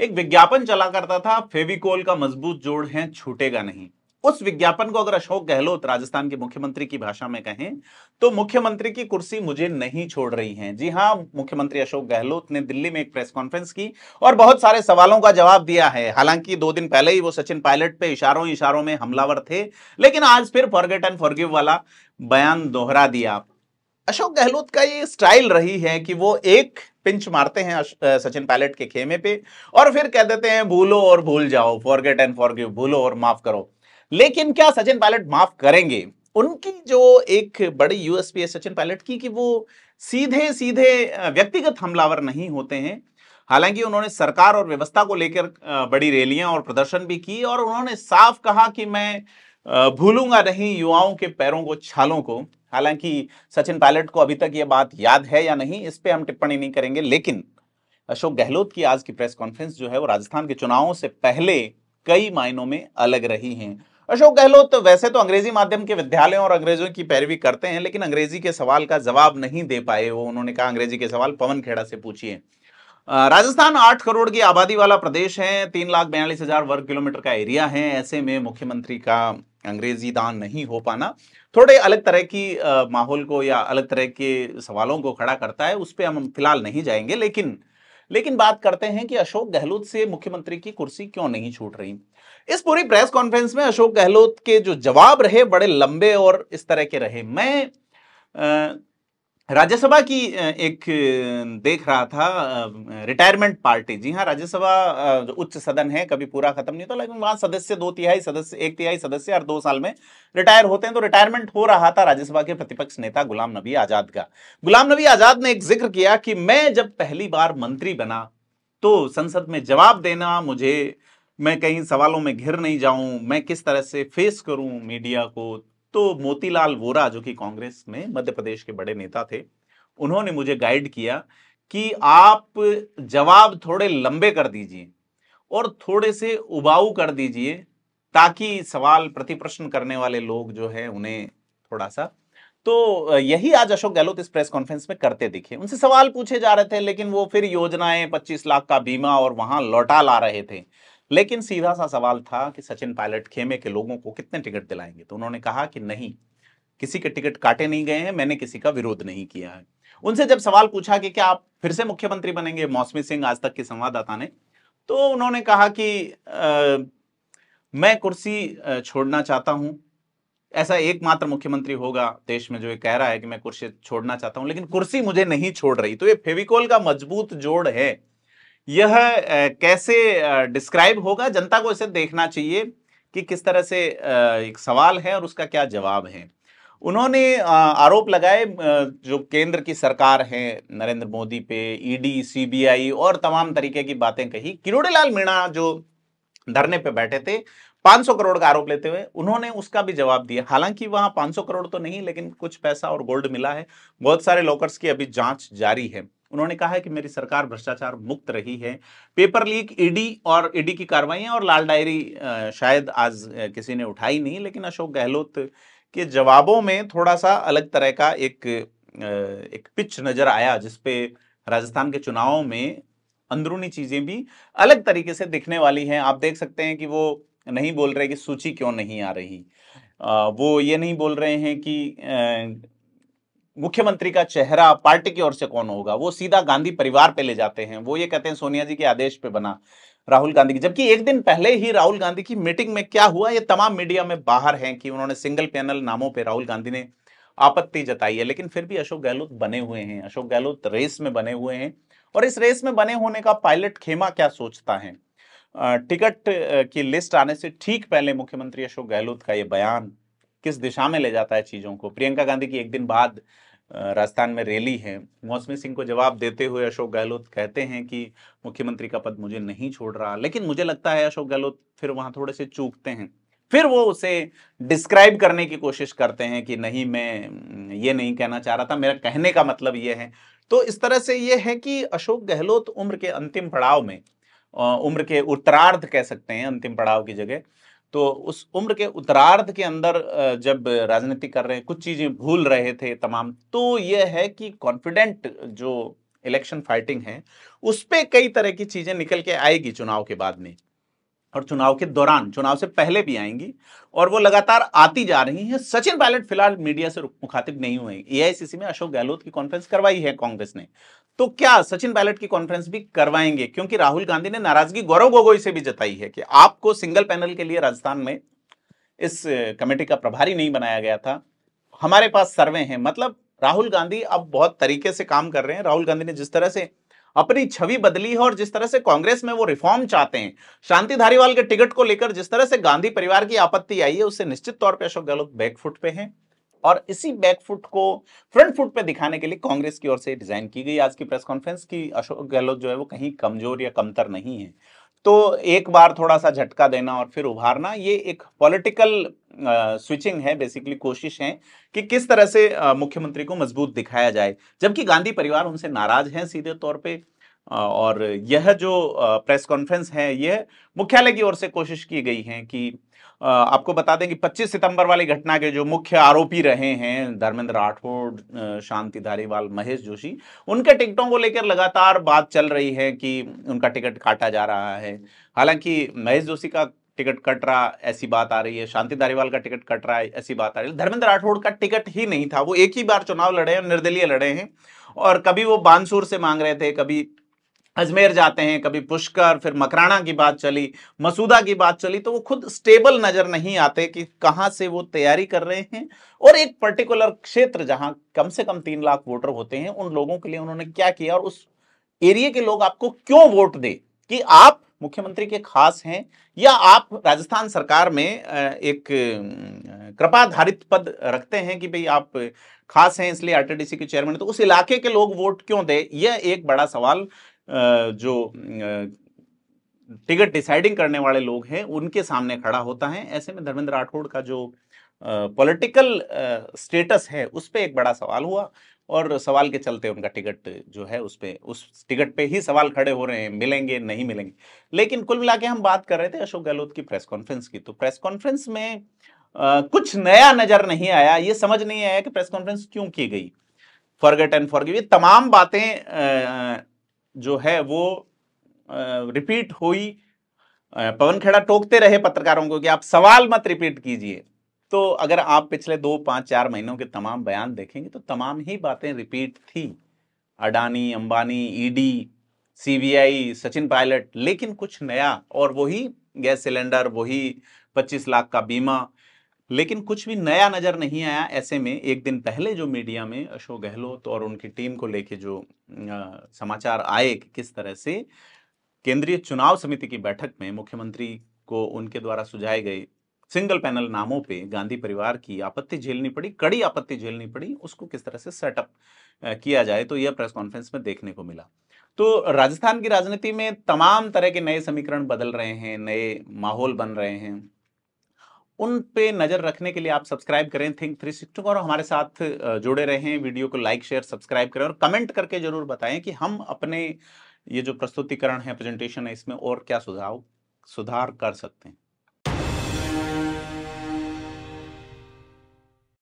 एक विज्ञापन चला करता था फेविकोल का मजबूत जोड़ है छूटेगा नहीं उस विज्ञापन को अगर अशोक गहलोत राजस्थान के मुख्यमंत्री की भाषा में कहें तो मुख्यमंत्री की कुर्सी मुझे नहीं छोड़ रही है जी हां मुख्यमंत्री अशोक गहलोत ने दिल्ली में एक प्रेस कॉन्फ्रेंस की और बहुत सारे सवालों का जवाब दिया है हालांकि दो दिन पहले ही वो सचिन पायलट पे इशारों इशारों में हमलावर थे लेकिन आज फिर फॉरगेट एंड फॉरगिव वाला बयान दोहरा दिया अशोक गहलोत का ये स्टाइल रही है कि वो एक पिंच मारते हैं सचिन पायलट के खेमे पे और फिर कह देते हैं भूलो और भूल जाओ फॉरगेट एंड फॉरगिव भूलो और माफ करो लेकिन क्या सचिन पायलट माफ करेंगे उनकी जो एक बड़ी यूएसपी है सचिन पायलट की कि वो सीधे सीधे व्यक्तिगत हमलावर नहीं होते हैं हालांकि उन्होंने सरकार और व्यवस्था को लेकर बड़ी रैलियां और प्रदर्शन भी की और उन्होंने साफ कहा कि मैं भूलूंगा नहीं युवाओं के पैरों को छालों को हालांकि सचिन पायलट को अभी तक ये बात याद है या नहीं इस पर हम टिप्पणी नहीं करेंगे लेकिन अशोक गहलोत की आज की प्रेस कॉन्फ्रेंस जो है वो राजस्थान के चुनावों से पहले कई मायनों में अलग रही हैं अशोक गहलोत वैसे तो अंग्रेजी माध्यम के विद्यालयों और अंग्रेजों की पैरवी करते हैं लेकिन अंग्रेजी के सवाल का जवाब नहीं दे पाए वो उन्होंने कहा अंग्रेजी के सवाल पवन खेड़ा से पूछिए राजस्थान आठ करोड़ की आबादी वाला प्रदेश है तीन लाख बयालीस हजार वर्ग किलोमीटर का एरिया है ऐसे में मुख्यमंत्री का अंग्रेजी दान नहीं हो पाना थोड़े अलग तरह की माहौल को या अलग तरह के सवालों को खड़ा करता है उस पर हम फिलहाल नहीं जाएंगे लेकिन लेकिन बात करते हैं कि अशोक गहलोत से मुख्यमंत्री की कुर्सी क्यों नहीं छूट रही इस पूरी प्रेस कॉन्फ्रेंस में अशोक गहलोत के जो जवाब रहे बड़े लंबे और इस तरह के रहे मैं राज्यसभा की एक देख रहा था रिटायरमेंट पार्टी जी हाँ राज्यसभा जो उच्च सदन है कभी पूरा खत्म नहीं होता लेकिन वहां सदस्य दो तिहाई सदस्य एक तिहाई सदस्य हर दो साल में रिटायर होते हैं तो रिटायरमेंट हो रहा था राज्यसभा के प्रतिपक्ष नेता गुलाम नबी आजाद का गुलाम नबी आजाद ने एक जिक्र किया कि मैं जब पहली बार मंत्री बना तो संसद में जवाब देना मुझे मैं कहीं सवालों में घिर नहीं जाऊं मैं किस तरह से फेस करूं मीडिया को तो मोतीलाल वोरा जो कि कांग्रेस में मध्य प्रदेश के बड़े नेता थे उन्होंने मुझे गाइड किया कि आप जवाब थोड़े लंबे कर दीजिए और थोड़े से उबाऊ कर दीजिए ताकि सवाल प्रति प्रश्न करने वाले लोग जो है उन्हें थोड़ा सा तो यही आज अशोक गहलोत इस प्रेस कॉन्फ्रेंस में करते दिखे उनसे सवाल पूछे जा रहे थे लेकिन वो फिर योजनाएं 25 लाख का बीमा और वहां लौटा ला रहे थे लेकिन सीधा सा सवाल था कि सचिन पायलट खेमे के लोगों को कितने टिकट दिलाएंगे तो उन्होंने कहा कि नहीं किसी के टिकट काटे नहीं गए हैं मैंने किसी का विरोध नहीं किया है उनसे जब सवाल पूछा कि क्या आप फिर से मुख्यमंत्री बनेंगे मौसमी सिंह आज तक के संवाददाता ने तो उन्होंने कहा कि आ, मैं कुर्सी छोड़ना चाहता हूं ऐसा एकमात्र मुख्यमंत्री होगा देश में जो ये कह रहा है कि मैं कुर्सी छोड़ना चाहता हूं लेकिन कुर्सी मुझे नहीं छोड़ रही तो ये फेविकोल का मजबूत जोड़ है यह कैसे डिस्क्राइब होगा जनता को इसे देखना चाहिए कि किस तरह से एक सवाल है और उसका क्या जवाब है उन्होंने आरोप लगाए जो केंद्र की सरकार है नरेंद्र मोदी पे ईडी e सीबीआई और तमाम तरीके की बातें कही किरोड़ीलाल मीणा जो धरने पे बैठे थे 500 करोड़ का आरोप लेते हुए उन्होंने उसका भी जवाब दिया हालांकि वहां 500 करोड़ तो नहीं लेकिन कुछ पैसा और गोल्ड मिला है बहुत सारे लॉकर्स की अभी जांच जारी है उन्होंने कहा है कि मेरी सरकार भ्रष्टाचार मुक्त रही है पेपर लीक ईडी और ईडी की कार्रवाई और लाल डायरी शायद आज किसी ने उठाई नहीं लेकिन अशोक गहलोत के जवाबों में थोड़ा सा अलग तरह का एक एक पिच नजर आया जिसपे राजस्थान के चुनाव में अंदरूनी चीजें भी अलग तरीके से दिखने वाली हैं आप देख सकते हैं कि वो नहीं बोल रहे कि सूची क्यों नहीं आ रही वो ये नहीं बोल रहे हैं कि मुख्यमंत्री का चेहरा पार्टी की ओर से कौन होगा वो सीधा गांधी परिवार पे ले जाते हैं वो ये कहते हैं सोनिया जी के आदेश पे बना राहुल गांधी की जबकि एक दिन पहले ही राहुल गांधी की मीटिंग में क्या हुआ ये तमाम मीडिया में बाहर है कि उन्होंने सिंगल पैनल नामों पर राहुल गांधी ने आपत्ति जताई है लेकिन फिर भी अशोक गहलोत बने हुए हैं अशोक गहलोत रेस में बने हुए हैं और इस रेस में बने होने का पायलट खेमा क्या सोचता है टिकट की लिस्ट आने से ठीक पहले मुख्यमंत्री अशोक गहलोत का यह बयान किस दिशा में ले जाता है चीज़ों को प्रियंका गांधी की एक दिन बाद राजस्थान में रैली है मौसमी सिंह को जवाब देते हुए अशोक गहलोत कहते हैं कि मुख्यमंत्री का पद मुझे नहीं छोड़ रहा लेकिन मुझे लगता है अशोक गहलोत फिर वहां थोड़े से चूकते हैं फिर वो उसे डिस्क्राइब करने की कोशिश करते हैं कि नहीं मैं ये नहीं कहना चाह रहा था मेरा कहने का मतलब ये है तो इस तरह से ये है कि अशोक गहलोत उम्र के अंतिम पड़ाव में उम्र के उत्तरार्ध कह सकते हैं अंतिम पड़ाव की जगह तो उस उम्र के उत्तरार्ध के अंदर जब राजनीति कर रहे हैं कुछ चीज़ें भूल रहे थे तमाम तो यह है कि कॉन्फिडेंट जो इलेक्शन फाइटिंग है उस पर कई तरह की चीज़ें निकल के आएगी चुनाव के बाद में और चुनाव के दौरान चुनाव से पहले भी आएंगी और वो लगातार आती जा रही हैं सचिन पायलट फिलहाल मीडिया से मुखातिब नहीं हुए एआईसीसी में अशोक गहलोत की कॉन्फ्रेंस करवाई है कांग्रेस ने तो क्या सचिन पायलट की कॉन्फ्रेंस भी करवाएंगे क्योंकि राहुल गांधी ने नाराजगी गौरव गोगोई से भी जताई है कि आपको सिंगल पैनल के लिए राजस्थान में इस कमेटी का प्रभारी नहीं बनाया गया था हमारे पास सर्वे हैं मतलब राहुल गांधी अब बहुत तरीके से काम कर रहे हैं राहुल गांधी ने जिस तरह से अपनी छवि बदली है और जिस तरह से कांग्रेस में वो रिफॉर्म चाहते हैं शांति धारीवाल के टिकट को लेकर जिस तरह से गांधी परिवार की आपत्ति आई है उससे निश्चित तौर पर अशोक गहलोत बैकफुट पे है और इसी बैकफुट को फ्रंट फुट पे दिखाने के लिए कांग्रेस की ओर से डिजाइन की गई आज की प्रेस कॉन्फ्रेंस की अशोक गहलोत जो है वो कहीं कमजोर या कमतर नहीं है तो एक बार थोड़ा सा झटका देना और फिर उभारना ये एक पॉलिटिकल स्विचिंग है बेसिकली कोशिश है कि किस तरह से मुख्यमंत्री को मजबूत दिखाया जाए जबकि गांधी परिवार उनसे नाराज हैं सीधे तौर पे और यह जो प्रेस कॉन्फ्रेंस है यह मुख्यालय की ओर से कोशिश की गई है कि आपको बता दें कि 25 सितंबर वाली घटना के जो मुख्य आरोपी रहे हैं धर्मेंद्र राठौड़ शांति धारीवाल महेश जोशी उनके टिकटों को लेकर लगातार बात चल रही है कि उनका टिकट काटा जा रहा है हालांकि महेश जोशी का टिकट कट रहा ऐसी बात आ रही है शांति धारीवाल का टिकट कट रहा है ऐसी बात आ रही है धर्मेंद्र राठौड़ का टिकट ही नहीं था वो एक ही बार चुनाव लड़े हैं निर्दलीय लड़े हैं और कभी वो बानसूर से मांग रहे थे कभी अजमेर जाते हैं कभी पुष्कर फिर मकराना की बात चली मसूदा की बात चली तो वो खुद स्टेबल नज़र नहीं आते कि कहाँ से वो तैयारी कर रहे हैं और एक पर्टिकुलर क्षेत्र जहाँ कम से कम तीन लाख वोटर होते हैं उन लोगों के लिए उन्होंने क्या किया और उस एरिए के लोग आपको क्यों वोट दे कि आप मुख्यमंत्री के खास हैं या आप राजस्थान सरकार में एक कृपाधारित पद रखते हैं कि भाई आप खास हैं इसलिए आरटीडीसी के चेयरमैन तो उस इलाके के लोग वोट क्यों दे यह एक बड़ा सवाल जो टिकट डिसाइडिंग करने वाले लोग हैं उनके सामने खड़ा होता है ऐसे में धर्मेंद्र राठौड़ का जो पॉलिटिकल स्टेटस है उस पर एक बड़ा सवाल हुआ और सवाल के चलते उनका टिकट जो है उस पर उस टिकट पे ही सवाल खड़े हो रहे हैं मिलेंगे नहीं मिलेंगे लेकिन कुल मिला के हम बात कर रहे थे अशोक गहलोत की प्रेस कॉन्फ्रेंस की तो प्रेस कॉन्फ्रेंस में आ, कुछ नया नज़र नहीं आया ये समझ नहीं आया कि प्रेस कॉन्फ्रेंस क्यों की गई फॉरगेट एंड फॉरगिव ये तमाम बातें जो है वो रिपीट हुई पवन खेड़ा टोकते रहे पत्रकारों को कि आप सवाल मत रिपीट कीजिए तो अगर आप पिछले दो पाँच चार महीनों के तमाम बयान देखेंगे तो तमाम ही बातें रिपीट थी Adani Ambani ED e CBI Sachin Pilot लेकिन कुछ नया और वही गैस सिलेंडर वही 25 लाख का बीमा लेकिन कुछ भी नया नज़र नहीं आया ऐसे में एक दिन पहले जो मीडिया में अशोक गहलोत और उनकी टीम को लेके जो समाचार आए कि किस तरह से केंद्रीय चुनाव समिति की बैठक में मुख्यमंत्री को उनके द्वारा सुझाए गए सिंगल पैनल नामों पे गांधी परिवार की आपत्ति झेलनी पड़ी कड़ी आपत्ति झेलनी पड़ी उसको किस तरह से सेटअप किया जाए तो यह प्रेस कॉन्फ्रेंस में देखने को मिला तो राजस्थान की राजनीति में तमाम तरह के नए समीकरण बदल रहे हैं नए माहौल बन रहे हैं उन पे नज़र रखने के लिए आप सब्सक्राइब करें थिंक थ्री सिक्सटी और हमारे साथ जुड़े रहें वीडियो को लाइक शेयर सब्सक्राइब करें और कमेंट करके ज़रूर बताएं कि हम अपने ये जो प्रस्तुतिकरण है प्रेजेंटेशन है इसमें और क्या सुझाव सुधार कर सकते हैं